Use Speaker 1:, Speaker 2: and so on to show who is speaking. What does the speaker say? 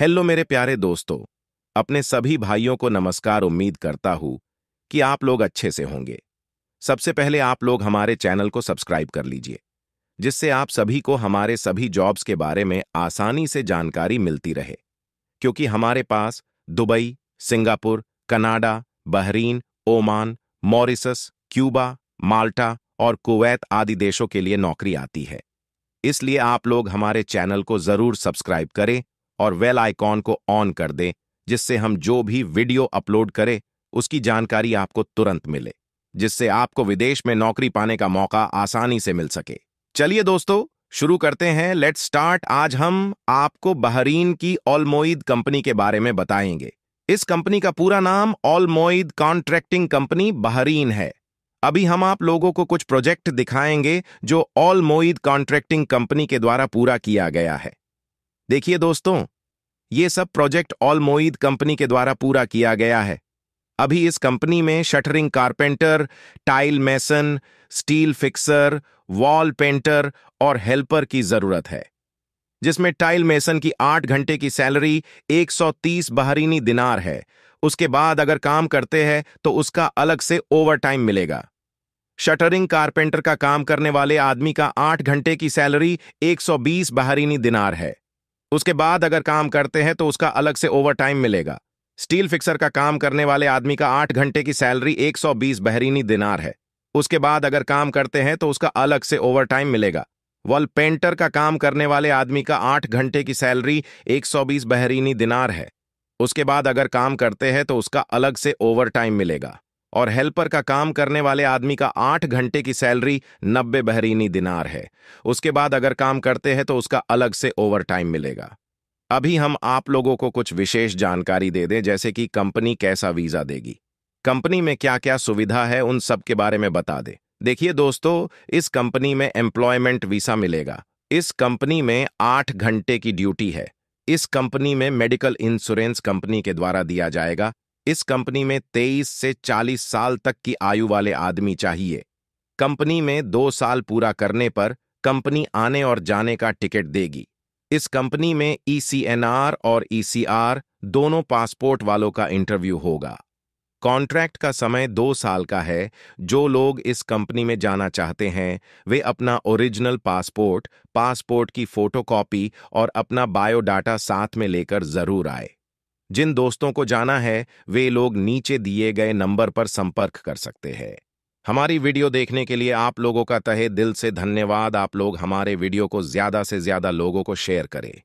Speaker 1: hello मेरे प्यारे दोस्तों अपने सभी भाइयों को नमस्कार उम्मीद करता हूं कि आप लोग अच्छे से होंगे सबसे पहले आप लोग हमारे चैनल को सब्सक्राइब कर लीजिए जिससे आप सभी को हमारे सभी जॉब्स के बारे में आसानी से जानकारी मिलती रहे क्योंकि हमारे पास Dubai Singapore Canada Bahrain Oman Mauritius Cuba Malta और कुवैत आदि देशों के लिए नौकरी आती है इसलिए आप लोग हमारे चैनल को जरूर सब्सक्राइब करें और वेल आइकॉन को ऑन कर दें जिससे हम जो भी वीडियो अपलोड करें उसकी जानकारी आपको तुरंत मिले जिससे आपको विदेश में नौकरी पाने का मौका आसानी से मिल सके चलिए दोस्तों शुरू करते हैं लेट स्टार्ट आज हम आपको बहरीन की ऑलमोइद कंपनी के बारे में बताएंगे इस कंपनी का पूरा नाम ऑलमोइद कॉन्ट्रैक्टिंग कंपनी बहरीन है अभी हम आप लोगों को कुछ प्रोजेक्ट दिखाएंगे जो ऑलमोइद कॉन्ट्रैक्टिंग कंपनी के द्वारा पूरा किया गया है देखिए दोस्तों ये सब प्रोजेक्ट ऑल मोईद कंपनी के द्वारा पूरा किया गया है अभी इस कंपनी में shuttering carpenter tile mason steel fixer wall painter और हेल्पर की जरूरत है जिसमें टाइल मेसन की आठ घंटे की सैलरी 130 बहरीनी दिनार है उसके बाद अगर काम करते हैं तो उसका अलग से ओवर टाइम मिलेगा शटरिंग कारपेंटर का काम करने वाले आदमी का आठ घंटे की सैलरी 120 बहरीनी दिनार है उसके बाद अगर काम करते हैं तो उसका अलग से ओवर टाइम मिलेगा स्टील फिक्सर का काम करने वाले आदमी का आठ घंटे की सैलरी 120 बहरीनी दिनार है उसके बाद अगर काम करते हैं तो उसका अलग से ओवर टाइम मिलेगा वॉल पेंटर का काम करने वाले आदमी का आठ घंटे की सैलरी 120 बहरीनी दिनार है उसके बाद अगर काम करते हैं तो उसका अलग से ओवर टाइम मिलेगा और हेल्पर का काम करने वाले आदमी का आठ घंटे की सैलरी नब्बे बहरीनी दिनार है उसके बाद अगर काम करते हैं तो उसका अलग से ओवर टाइम मिलेगा अभी हम आप लोगों को कुछ विशेष जानकारी दे दें जैसे कि कंपनी कैसा वीज़ा देगी कंपनी में क्या क्या सुविधा है उन सब के बारे में बता दे देखिए दोस्तों इस कंपनी में एम्प्लॉयमेंट वीसा मिलेगा इस कंपनी में आठ घंटे की ड्यूटी है इस कंपनी में मेडिकल इंश्योरेंस कंपनी के द्वारा दिया जाएगा इस कंपनी में 23 से 40 साल तक की आयु वाले आदमी चाहिए कंपनी में दो साल पूरा करने पर कंपनी आने और जाने का टिकट देगी इस कंपनी में ईसीएनआर और ईसीआर दोनों पासपोर्ट वालों का इंटरव्यू होगा कॉन्ट्रैक्ट का समय दो साल का है जो लोग इस कंपनी में जाना चाहते हैं वे अपना ओरिजिनल पासपोर्ट पासपोर्ट की फोटोकॉपी और अपना बायोडाटा साथ में लेकर जरूर आए जिन दोस्तों को जाना है वे लोग नीचे दिए गए नंबर पर संपर्क कर सकते हैं हमारी वीडियो देखने के लिए आप लोगों का तहे दिल से धन्यवाद आप लोग हमारे वीडियो को ज़्यादा से ज़्यादा लोगों को शेयर करें